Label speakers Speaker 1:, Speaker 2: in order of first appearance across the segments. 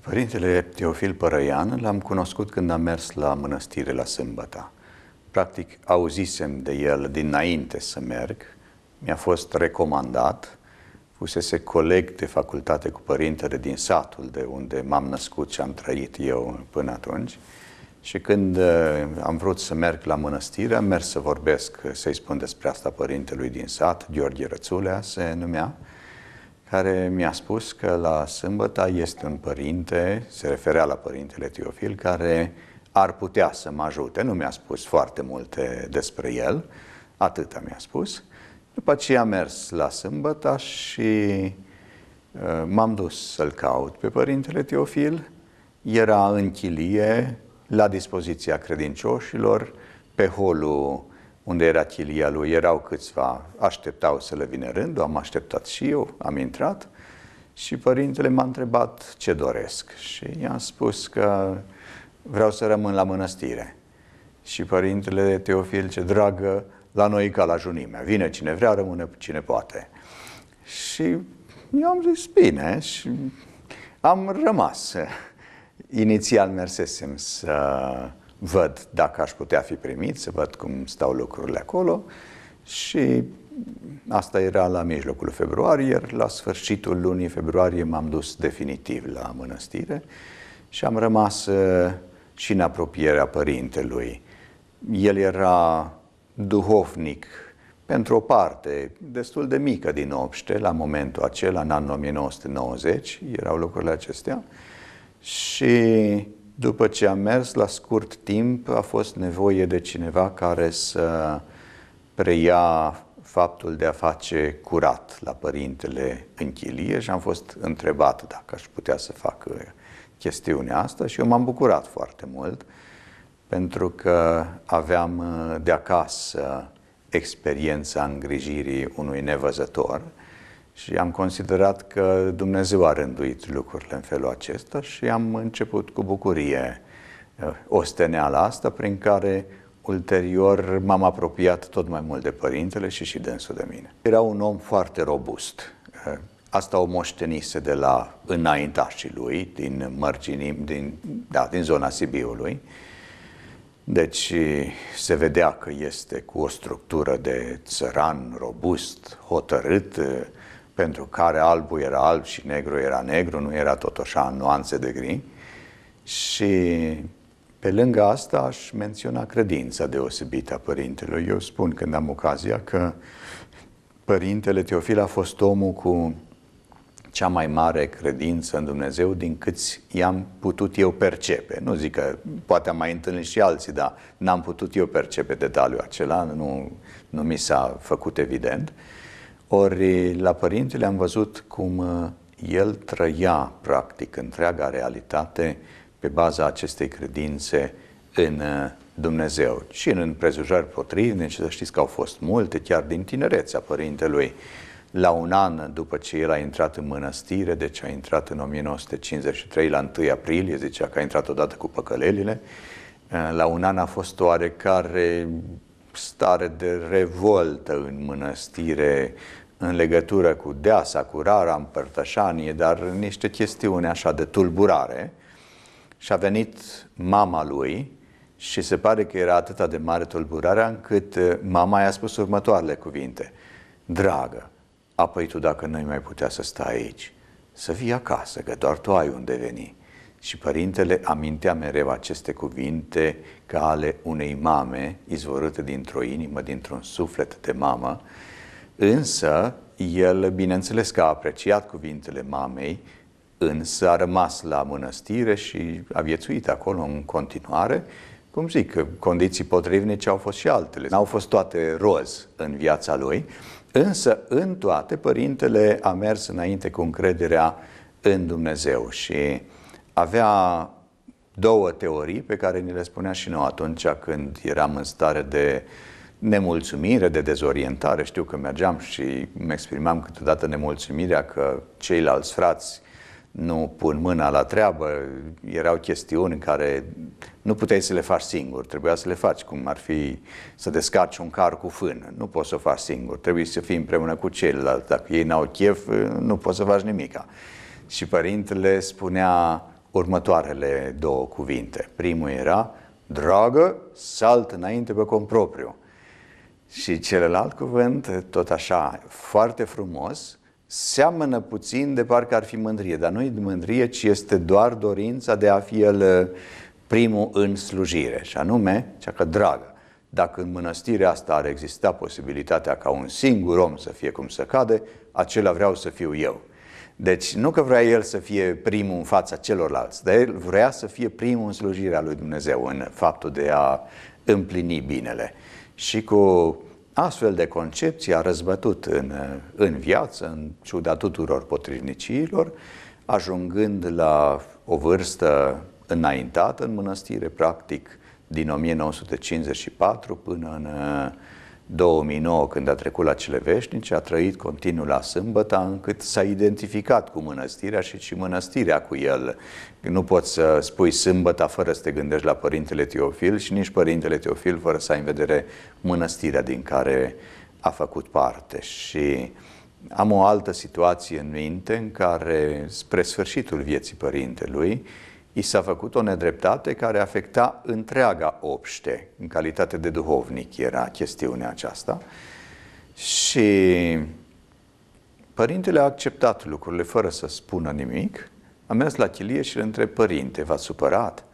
Speaker 1: Părintele Teofil Părăian l-am cunoscut când am mers la mănăstire la sâmbăta. Practic, auzisem de el dinainte să merg, mi-a fost recomandat fusese coleg de facultate cu părintele din satul de unde m-am născut și am trăit eu până atunci. Și când uh, am vrut să merg la mănăstire, am mers să vorbesc, să-i spun despre asta părintelui din sat, Gheorghe Rățulea se numea, care mi-a spus că la sâmbăta este un părinte, se referea la părintele Teofil, care ar putea să mă ajute. Nu mi-a spus foarte multe despre el, atâta mi-a spus. După ce am mers la sâmbătă și uh, m-am dus să-l caut pe Părintele Teofil. Era în chilie, la dispoziția credincioșilor, pe holul unde era chilia lui, erau câțiva, așteptau să le vină rândul, am așteptat și eu, am intrat și părintele m-a întrebat ce doresc și i-am spus că vreau să rămân la mănăstire. Și părintele Teofil, ce dragă, la noi e ca la junimea. Vine cine vrea, rămâne cine poate. Și eu am zis, bine, și am rămas. Inițial mersesem să văd dacă aș putea fi primit, să văd cum stau lucrurile acolo și asta era la mijlocul februarie, iar la sfârșitul lunii februarie m-am dus definitiv la mănăstire și am rămas uh, și în apropierea părintelui. El era duhovnic, pentru o parte destul de mică din obște, la momentul acela, în anul 1990, erau lucrurile acestea, și după ce am mers, la scurt timp a fost nevoie de cineva care să preia faptul de a face curat la părintele în chilie și am fost întrebat dacă aș putea să fac eh, chestiunea asta și eu m-am bucurat foarte mult pentru că aveam uh, de acasă experiența îngrijirii unui nevăzător și am considerat că Dumnezeu a rânduit lucrurile în felul acesta și am început cu bucurie uh, osteneala asta, prin care ulterior m-am apropiat tot mai mult de părintele și și dânsul de mine. Era un om foarte robust. Uh, asta o moștenise de la înaintașii lui, din mărginim, din, da, din zona Sibiului. Uh, deci se vedea că este cu o structură de țăran robust, hotărât, pentru care albul era alb și negru era negru, nu era tot așa în nuanțe de gri. Și pe lângă asta aș menționa credința deosebită a părintelui. Eu spun când am ocazia că părintele Teofil a fost omul cu cea mai mare credință în Dumnezeu din câți i-am putut eu percepe. Nu zic că poate am mai întâlnit și alții, dar n-am putut eu percepe detaliul acela, nu, nu mi s-a făcut evident. Ori la părintele am văzut cum uh, el trăia practic întreaga realitate pe baza acestei credințe în uh, Dumnezeu și în împrejurări potrivnice, să știți că au fost multe, chiar din tinerețea părintelui la un an după ce el a intrat în mănăstire, deci a intrat în 1953, la 1 aprilie, zicea că a intrat odată cu păcălelile, eh, la un an a fost oarecare stare de revoltă în mănăstire în legătură cu deasa, cu rara împărtășanie, dar niște chestiuni așa de tulburare. Și a venit mama lui și se pare că era atât de mare tulburarea încât eh, mama i-a spus următoarele cuvinte. Dragă, apoi tu dacă nu mai putea să stai aici, să fii acasă, că doar tu ai unde veni. Și părintele amintea mereu aceste cuvinte ca ale unei mame izvorâte dintr-o inimă, dintr-un suflet de mamă, însă el, bineînțeles că a apreciat cuvintele mamei, însă a rămas la mănăstire și a viețuit acolo în continuare, cum zic, condiții potrivnice au fost și altele. N-au fost toate roz în viața lui, Însă, în toate, părintele a mers înainte cu încrederea în Dumnezeu și avea două teorii pe care ni le spunea și noi atunci când eram în stare de nemulțumire, de dezorientare. Știu că mergeam și îmi exprimam câteodată nemulțumirea că ceilalți frați nu pun mâna la treabă, erau chestiuni care nu puteai să le faci singur, trebuia să le faci, cum ar fi să descarci un car cu fân, nu poți să o faci singur, trebuie să fii împreună cu ceilalți, dacă ei n-au chef, nu poți să faci nimica. Și părintele spunea următoarele două cuvinte. Primul era, dragă, salt înainte pe propriu. Și celălalt cuvânt, tot așa, foarte frumos, seamănă puțin de parcă ar fi mândrie, dar nu e mândrie, ci este doar dorința de a fi el uh, primul în slujire, și anume cea că dragă. Dacă în mănăstirea asta ar exista posibilitatea ca un singur om să fie cum să cade, acela vreau să fiu eu. Deci nu că vrea el să fie primul în fața celorlalți, dar el vrea să fie primul în slujirea lui Dumnezeu, în faptul de a împlini binele. Și cu Astfel de concepție a răzbătut în, în viață, în ciuda tuturor potrivniciilor, ajungând la o vârstă înaintată în mănăstire, practic din 1954 până în 2009, când a trecut la cele veșnice, a trăit continuu la sâmbăta, încât s-a identificat cu mănăstirea și și mănăstirea cu el. Nu poți să spui sâmbăta fără să te gândești la Părintele Teofil și nici Părintele Teofil fără să ai în vedere mănăstirea din care a făcut parte. Și am o altă situație în minte în care, spre sfârșitul vieții părintelui, i s-a făcut o nedreptate care afecta întreaga obște, în calitate de duhovnic era chestiunea aceasta. Și părintele a acceptat lucrurile fără să spună nimic. A mers la chilie și îl întreb, părinte, v-a supărat?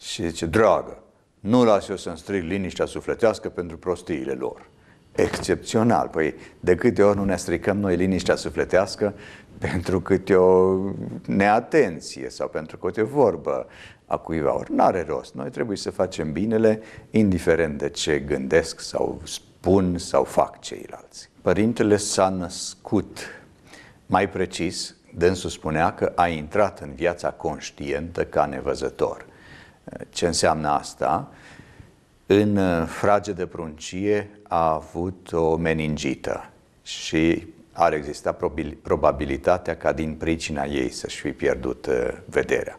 Speaker 1: Și zice, dragă, nu las eu să-mi strig liniștea sufletească pentru prostiile lor excepțional. Păi de câte ori nu ne stricăm noi liniștea sufletească pentru câte o neatenție sau pentru câte o vorbă a cuiva. Ori n-are rost. Noi trebuie să facem binele indiferent de ce gândesc sau spun sau fac ceilalți. Părintele s-a născut. Mai precis, dânsul spunea că a intrat în viața conștientă ca nevăzător. Ce înseamnă asta? în uh, frage de pruncie a avut o meningită și ar exista probabilitatea ca din pricina ei să-și fi pierdut uh, vederea.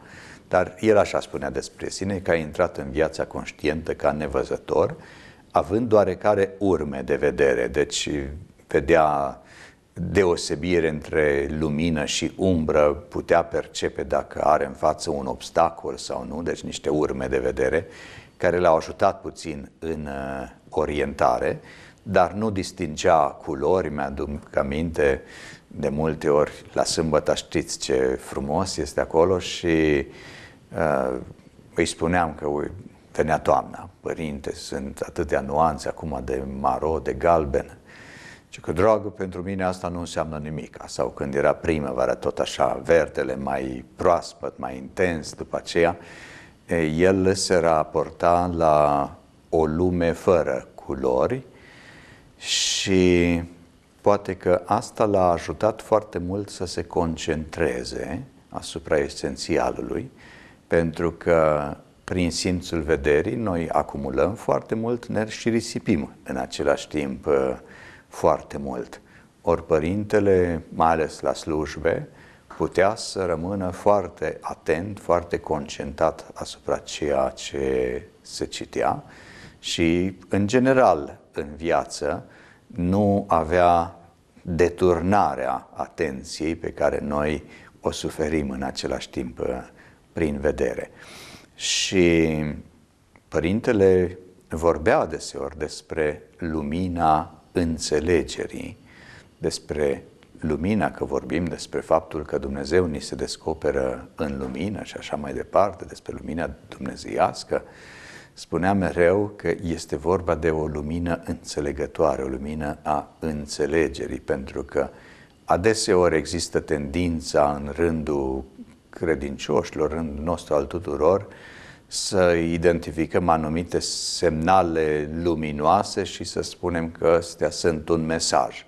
Speaker 1: Dar el așa spunea despre sine că a intrat în viața conștientă ca nevăzător, având oarecare urme de vedere, deci vedea deosebire între lumină și umbră, putea percepe dacă are în față un obstacol sau nu, deci niște urme de vedere care l-au ajutat puțin în uh, orientare, dar nu distingea culori, mi-aduc aminte de multe ori la sâmbătă știți ce frumos este acolo și uh, îi spuneam că venea toamna, părinte, sunt atâtea nuanțe acum de maro, de galben. Și că, dragă, pentru mine asta nu înseamnă nimic. Sau când era primăvara, tot așa, verdele mai proaspăt, mai intens după aceea. Uh, el se raporta la o lume fără culori și poate că asta l-a ajutat foarte mult să se concentreze asupra esențialului, pentru că prin simțul vederii noi acumulăm foarte mult ner și risipim în același timp uh, foarte mult. Ori părintele, mai ales la slujbe, putea să rămână foarte atent, foarte concentrat asupra ceea ce se citea și, în general, în viață, nu avea deturnarea atenției pe care noi o suferim în același timp uh, prin vedere. Și părintele vorbea deseori despre lumina înțelegerii, despre lumina, că vorbim despre faptul că Dumnezeu ni se descoperă în lumină și așa mai departe, despre lumina dumnezeiască, spunea mereu că este vorba de o lumină înțelegătoare, o lumină a înțelegerii, pentru că adeseori există tendința în rândul credincioșilor, în rândul nostru al tuturor, să identificăm anumite semnale luminoase și să spunem că astea sunt un mesaj.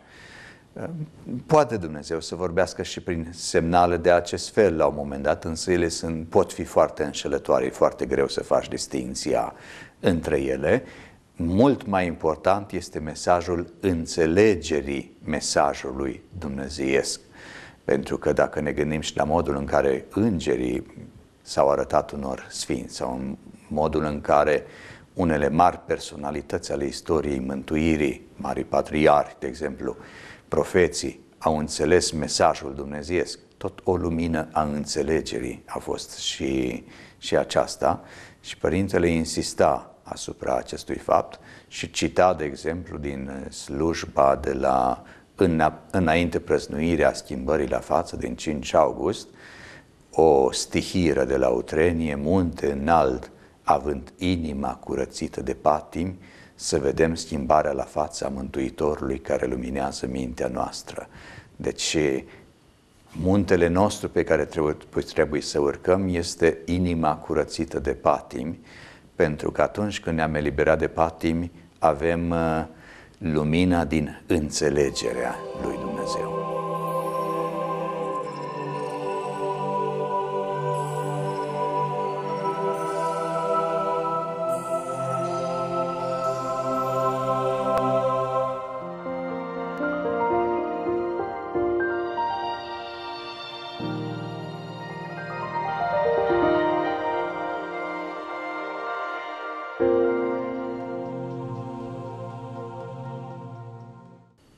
Speaker 1: Poate Dumnezeu să vorbească și prin semnale de acest fel la un moment dat, însă ele sunt, pot fi foarte înșelătoare, e foarte greu să faci distinția între ele. Mult mai important este mesajul înțelegerii mesajului dumnezeiesc. Pentru că dacă ne gândim și la modul în care îngerii s-au arătat unor sfinți sau în modul în care unele mari personalități ale istoriei mântuirii, mari patriarhi, de exemplu, profeții au înțeles mesajul dumnezeiesc. Tot o lumină a înțelegerii a fost și, și aceasta și părintele insista asupra acestui fapt și cita, de exemplu, din slujba de la înainte prăznuirea schimbării la față din 5 august, o stihiră de la Utrenie, munte înalt, având inima curățită de patimi, să vedem schimbarea la fața Mântuitorului care luminează mintea noastră. Deci muntele nostru pe care trebuie, trebuie să urcăm este inima curățită de patimi, pentru că atunci când ne-am eliberat de patimi, avem uh, lumina din înțelegerea lui Dumnezeu.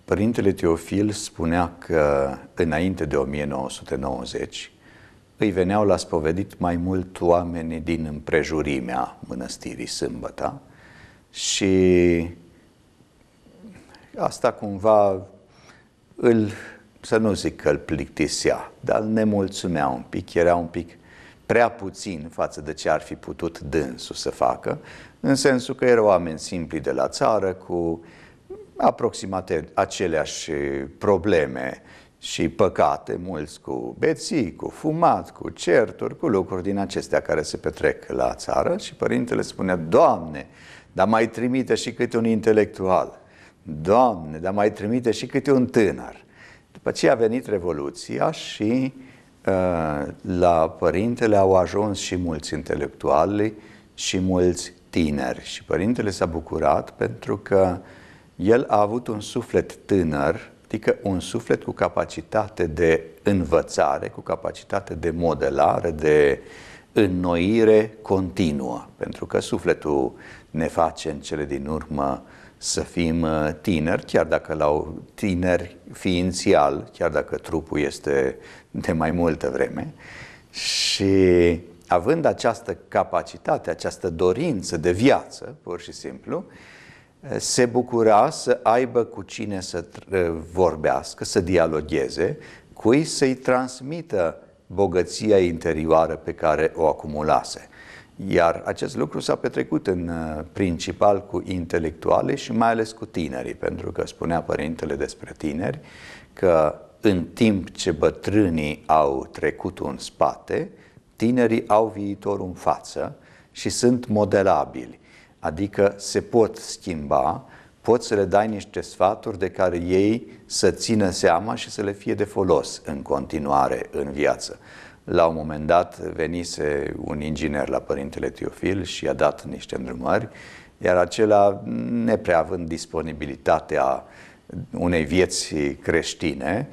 Speaker 1: Părintele Teofil spunea că înainte de 1990 îi veneau la spovedit mai mult oameni din împrejurimea mănăstirii Sâmbăta și asta cumva îl, să nu zic că îl plictisea, dar îl nemulțumea un pic, era un pic prea puțin față de ce ar fi putut dânsul să facă, în sensul că erau oameni simpli de la țară cu uh, aproximate aceleași eh, probleme și păcate, mulți cu beții, cu fumat, cu certuri, cu lucruri din acestea care se petrec la țară și părintele spunea Doamne, dar mai trimite și câte un intelectual, Doamne, dar mai trimite și câte un tânăr. După ce a venit Revoluția și uh, la părintele au ajuns și mulți intelectuali și mulți tineri și părintele s-a bucurat pentru că uh, el a avut un suflet tânăr, adică un suflet cu capacitate de învățare, cu capacitate de modelare, de înnoire continuă, pentru că sufletul ne face în cele din urmă să fim uh, tineri, chiar dacă la tineri ființial, chiar dacă trupul este de mai multă vreme. Și având această capacitate, această dorință de viață, pur și simplu, uh, se bucura să aibă cu cine să vorbească, să dialogheze, cui să-i transmită bogăția interioară pe care o acumulase. Iar acest lucru s-a petrecut în uh, principal cu intelectuale și mai ales cu tinerii, pentru că spunea părintele despre tineri că în timp ce bătrânii au trecut în spate, tinerii au viitorul în față și sunt modelabili. Adică se pot schimba, pot să le dai niște sfaturi de care ei să țină seama și să le fie de folos în continuare în viață. La un moment dat venise un inginer la Părintele Teofil și i-a dat niște îndrumări, iar acela, nepreavând disponibilitatea unei vieți creștine,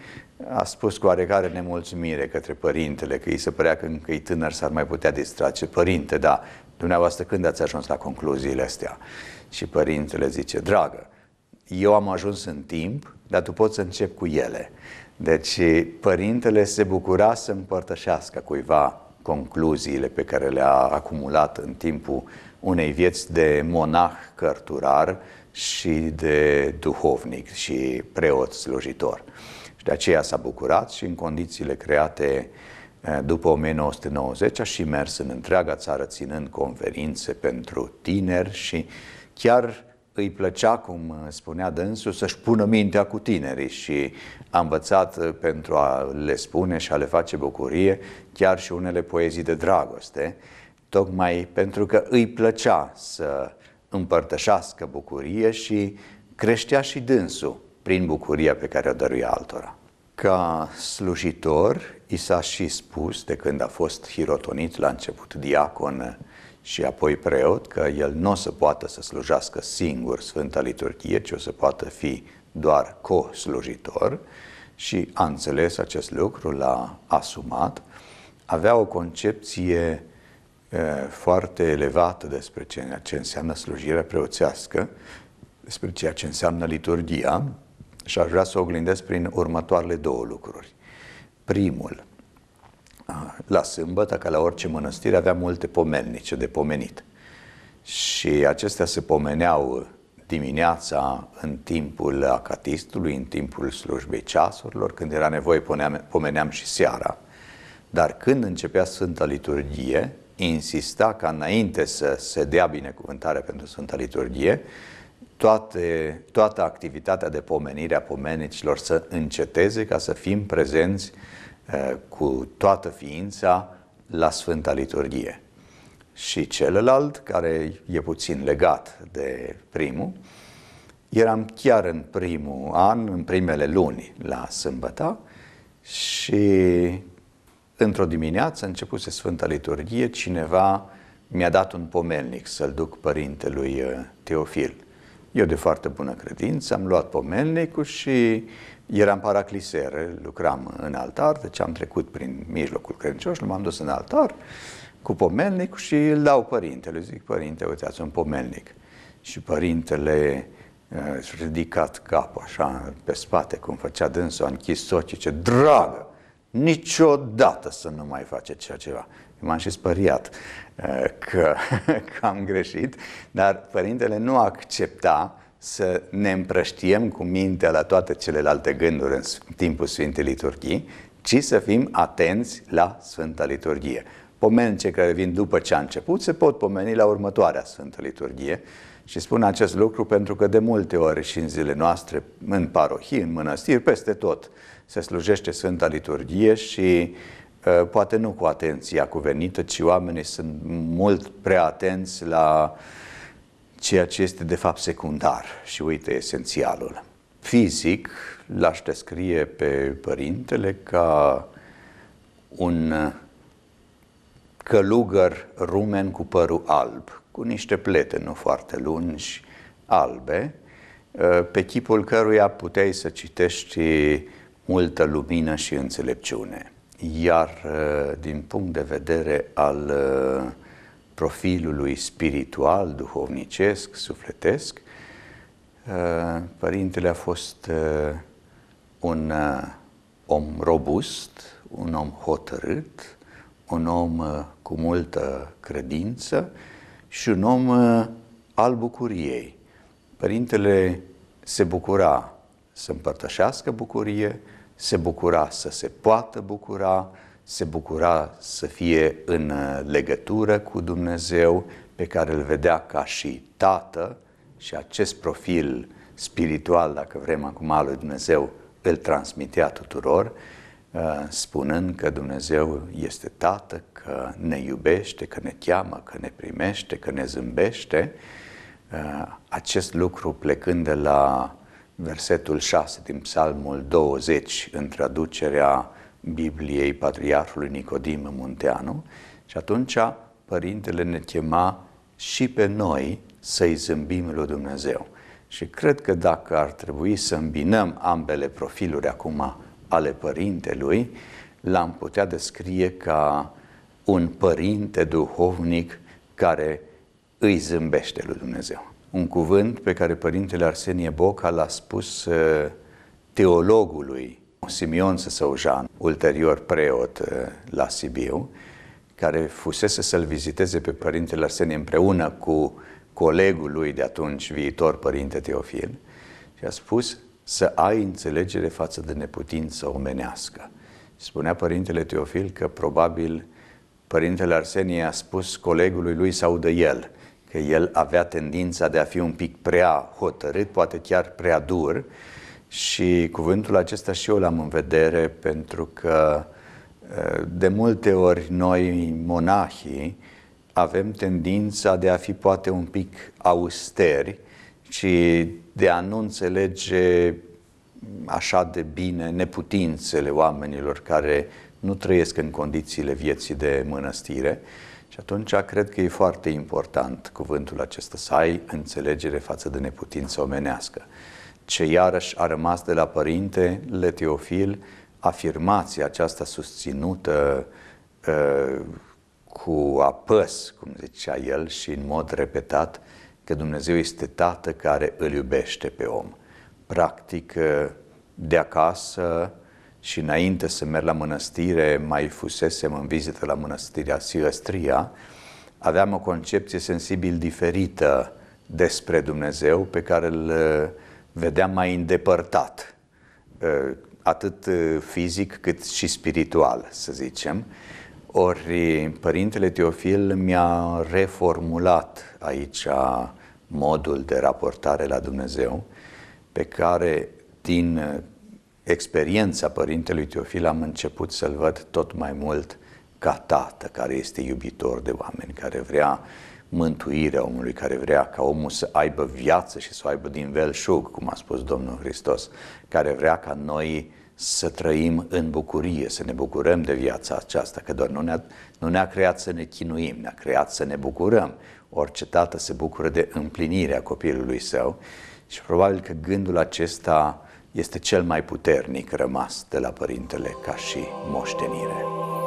Speaker 1: a spus cu oarecare nemulțumire către părintele, că îi se părea că încă e tânăr, s-ar mai putea distrace. Părinte, da, dumneavoastră când ați ajuns la concluziile astea? Și părintele zice, dragă, eu am ajuns în timp, dar tu poți să încep cu ele. Deci părintele se bucura să împărtășească cuiva concluziile pe care le-a acumulat în timpul unei vieți de monah cărturar și de duhovnic și preot slujitor. Și de aceea s-a bucurat și în condițiile create uh, Eh, după 1990 a și mers în întreaga țară ținând conferințe pentru tineri și chiar îi plăcea, cum eh, spunea dânsul, să-și pună mintea cu tinerii și a învățat eh, pentru a le spune și a le face bucurie chiar și unele poezii de dragoste, tocmai pentru că îi plăcea să împărtășească bucurie și creștea și dânsul prin bucuria pe care o dăruia altora. Ca slujitor i s-a și spus de când a fost hirotonit la început diacon și apoi preot că el nu o să poată să slujească singur Sfânta Liturghie, ci o să poată fi doar co-slujitor și a înțeles acest lucru, l-a asumat, avea o concepție foarte elevată despre ceea ce înseamnă slujirea preoțească, despre ceea ce înseamnă liturgia și aș vrea să o oglindesc prin următoarele două lucruri primul, ah, la sâmbătă, ca la orice mănăstire, avea multe pomenice de pomenit. Și acestea se pomeneau dimineața în timpul acatistului, în timpul slujbei ceasurilor, când era nevoie puneam, pomeneam și seara. Dar când începea Sfânta Liturghie, insista ca înainte să se dea binecuvântare pentru Sfânta Liturghie, toate, toată activitatea de pomenire a pomenicilor să înceteze ca să fim prezenți eh, cu toată ființa la Sfânta Liturghie. Și celălalt, care e puțin legat de primul, eram chiar în primul an, în primele luni la sâmbătă și într-o dimineață începuse Sfânta Liturghie, cineva mi-a dat un pomelnic să-l duc părintelui eh, Teofil eu de foarte bună credință am luat pomelnicul și eram paraclisere, lucram în altar, deci am trecut prin mijlocul credincioșilor, m-am dus în altar cu pomelnicul și îl dau părintele. Zic, părinte, uitați, un pomelnic. Și părintele își uh, ridicat capul așa pe spate, cum făcea dânsul, a închis ochii, ce dragă, niciodată să nu mai face ceea ceva m-am și spăriat uh, că, că am greșit, dar părintele nu accepta să ne împrăștiem cu mintea la toate celelalte gânduri în timpul Sfintei Liturghii, ci să fim atenți la Sfânta Liturghie. Pomenice care vin după ce a început se pot pomeni la următoarea Sfântă Liturghie și spun acest lucru pentru că de multe ori și în zilele noastre, în parohii, în mănăstiri, peste tot, se slujește Sfânta Liturghie și Eh, poate nu cu atenția cuvenită, ci oamenii sunt mult prea atenți la ceea ce este de fapt secundar și uite esențialul. Fizic l-aș descrie pe părintele ca un eh, călugăr rumen cu părul alb, cu niște plete nu foarte lungi, albe, eh, pe chipul căruia puteai să citești multă lumină și înțelepciune. Iar uh, din punct de vedere al uh, profilului spiritual, duhovnicesc, sufletesc, uh, părintele a fost un om robust, un om hotărât, un om cu multă credință și un om al bucuriei. Părintele se bucura să împărtășească bucurie, se bucura să se poată bucura, se bucura să fie în uh, legătură cu Dumnezeu pe care îl vedea ca și tată și acest profil spiritual, dacă vrem acum, al lui Dumnezeu îl transmitea tuturor, uh, spunând că Dumnezeu este Tată, că ne iubește, că ne cheamă, că ne primește, că ne zâmbește. Uh, acest lucru plecând de la versetul 6 din Psalmul 20 în traducerea Bibliei Patriarhului Nicodim Munteanu și atunci Părintele ne chema și pe noi să-i zâmbim lui Dumnezeu. Și cred că dacă ar trebui să îmbinăm ambele profiluri acum ale părintelui, l-am putea descrie ca un părinte duhovnic care îi zâmbește lui Dumnezeu un cuvânt pe care părintele Arsenie Boca l-a spus uh, teologului Simion Săsăujan, ulterior preot uh, la Sibiu, care fusese să-l viziteze pe părintele Arsenie împreună cu colegul lui de atunci, viitor părinte Teofil, și a spus să ai înțelegere față de neputință omenească. Spunea părintele Teofil că probabil părintele Arsenie a spus colegului lui să audă el – că el avea tendința de a fi un pic prea hotărât, poate chiar prea dur și cuvântul acesta și eu l-am în vedere pentru că de multe ori noi monahii avem tendința de a fi poate un pic austeri și de a nu înțelege așa de bine neputințele oamenilor care nu trăiesc în condițiile vieții de mănăstire. Uh, și atunci cred că e foarte important cuvântul acesta, să ai înțelegere față de neputință omenească. Ce iarăși a rămas de la părinte, Leteofil, afirmația aceasta susținută uh, cu apăs, cum zicea el, și în mod repetat, că Dumnezeu este Tată care îl iubește pe om. Practic, uh, de acasă, și înainte să merg la mănăstire, mai fusesem în vizită la mănăstirea Silăstria, aveam o concepție sensibil diferită despre Dumnezeu pe care îl uh, vedeam mai îndepărtat, uh, atât uh, fizic cât și spiritual, să zicem. Ori Părintele Teofil mi-a reformulat aici modul de raportare la Dumnezeu, pe care din experiența părintelui Teofil am început să-l văd tot mai mult ca tată care este iubitor de oameni, care vrea mântuirea omului, care vrea ca omul să aibă viață și să o aibă din velșug, cum a spus Domnul Hristos, care vrea ca noi să trăim în bucurie, să ne bucurăm de viața aceasta, că doar nu ne-a, nu ne-a creat să ne chinuim, ne-a creat să ne bucurăm. Orice tată se bucură de împlinirea copilului său și probabil că gândul acesta este cel mai puternic rămas de la părintele ca și moștenire.